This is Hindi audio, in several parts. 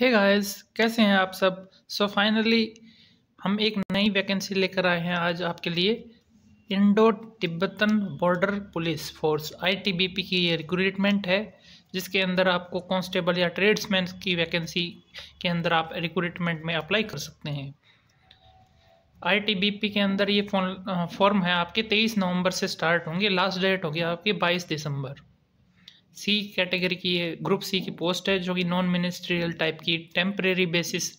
हे hey गाइस कैसे हैं आप सब सो so फाइनली हम एक नई वैकेंसी लेकर आए हैं आज आपके लिए Indo Tibetan border police force ITBP की ये रिक्रूटमेंट है जिसके अंदर आपको कांस्टेबल या ट्रेड्समैन की वैकेंसी के अंदर आप रिक्रूटमेंट में अप्लाई कर सकते हैं आईटीबीपी के अंदर ये फॉर्म है आपके 23 नवंबर से स्टार्ट होंगे लास्ट डेट होगी आपकी 22 दिसंबर सी कैटेगरी की है ग्रुप सी की पोस्ट है जो कि नॉन मिनिस्ट्रियल टाइप की टेम्परेरी बेसिस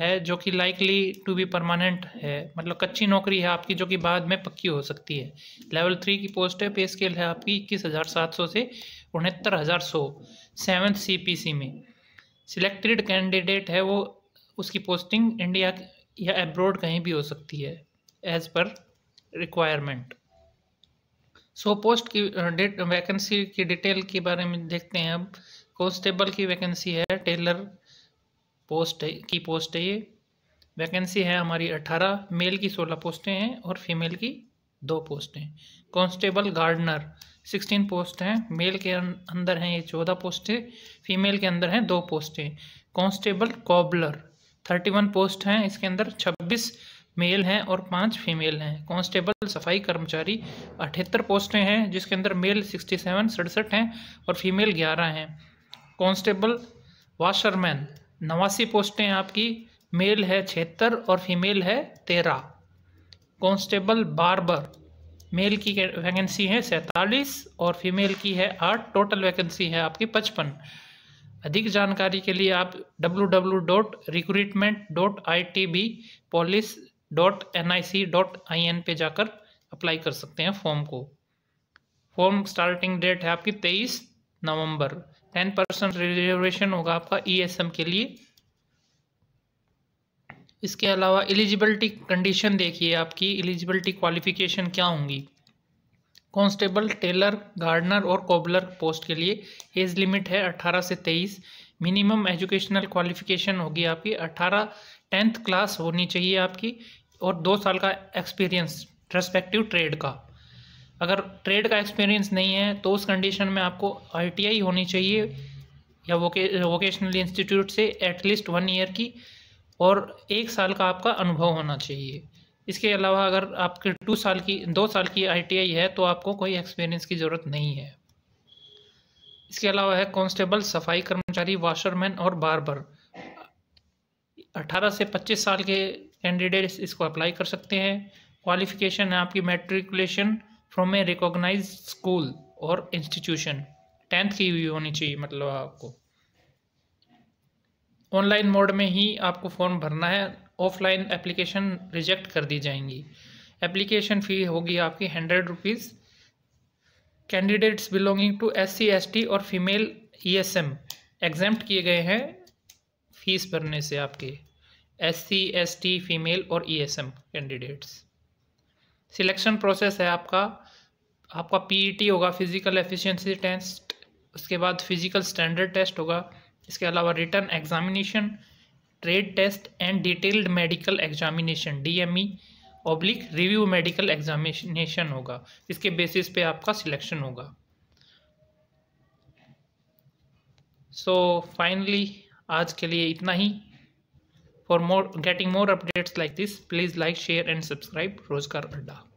है जो कि लाइकली टू बी परमानेंट है मतलब कच्ची नौकरी है आपकी जो कि बाद में पक्की हो सकती है लेवल थ्री की पोस्ट है पे स्केल है आपकी इक्कीस हज़ार सात सौ से उनहत्तर हज़ार सौ सेवन्थ सी पी सी में सिलेक्टेड कैंडिडेट है वो उसकी पोस्टिंग इंडिया या एब्रॉड कहीं भी हो सकती है as per requirement so post की डेट uh, वैकेंसी की डिटेल के बारे में देखते हैं अब कॉन्स्टेबल की वैकेंसी है टेलर पोस्ट की पोस्ट है ये वैकेंसी है हमारी अट्ठारह मेल की सोलह पोस्टें हैं और फीमेल की दो पोस्टें कॉन्स्टेबल गार्डनर सिक्सटीन पोस्ट हैं मेल के अं-, अंदर हैं ये चौदह पोस्टें फीमेल के अंदर हैं दो पोस्टें constable cobbler thirty one post हैं इसके अंदर छब्बीस मेल हैं और पाँच फीमेल हैं कांस्टेबल सफाई कर्मचारी अठहत्तर पोस्टें हैं जिसके अंदर मेल सिक्सटी सेवन सड़सठ हैं और फीमेल ग्यारह हैं कांस्टेबल वाशरमैन नवासी पोस्टें आपकी मेल है छिहत्तर और फीमेल है तेरह कांस्टेबल बारबर मेल की वैकेंसी है सैंतालीस और फीमेल की है आठ टोटल वैकेंसी है आपकी पचपन अधिक जानकारी के लिए आप W W dot recruitment dot I T B police dot N I C dot I N पे जाकर अप्लाई कर सकते हैं फॉर्म को फॉर्म स्टार्टिंग डेट है आपकी तेईस नवंबर टेन परसेंट रिजर्वेशन होगा आपका ई एस एम के लिए इसके अलावा एलिजिबिलिटी कंडीशन देखिए आपकी एलिजिबिलिटी क्वालिफिकेशन क्या होंगी कांस्टेबल टेलर गार्डनर और कॉबलर पोस्ट के लिए एज लिमिट है 18 से 23 मिनिमम एजुकेशनल क्वालिफिकेशन होगी आपकी 18 टेंथ क्लास होनी चाहिए आपकी और दो साल का एक्सपीरियंस रेस्पेक्टिव ट्रेड का अगर ट्रेड का एक्सपीरियंस नहीं है तो उस कंडीशन में आपको आई होनी चाहिए या वोके वोकेशनल इंस्टीट्यूट से एटलीस्ट वन ईयर की और एक साल का आपका अनुभव होना चाहिए इसके अलावा अगर आपके टू साल की दो साल की आई है तो आपको कोई एक्सपीरियंस की ज़रूरत नहीं है इसके अलावा है कांस्टेबल सफाई कर्मचारी वाशरमैन और बारबर 18 से 25 साल के कैंडिडेट्स इसको अप्लाई कर सकते हैं क्वालिफिकेशन है आपकी matriculation from a recognise school और इंस्टीट्यूशन टेंथ की भी होनी चाहिए मतलब आपको ऑनलाइन मोड में ही आपको फॉर्म भरना है ऑफलाइन एप्लीकेशन रिजेक्ट कर दी जाएंगी एप्लीकेशन फ़ी होगी आपकी hundred rupees candidates belonging to S C S T और फीमेल ई एस एम किए गए हैं फीस भरने से आपके S C S T female और E S M candidates selection process है आपका आपका पी ई टी होगा फिजिकल एफिशिएंसी टेस्ट उसके बाद फिजिकल स्टैंडर्ड टेस्ट होगा इसके अलावा written examination trade test and detailed medical examination D M E oblique review medical examination होगा इसके बेसिस पे आपका सिलेक्शन होगा so फाइनली आज के लिए इतना ही for more getting more updates like this please like share and subscribe Rozgar अड्डा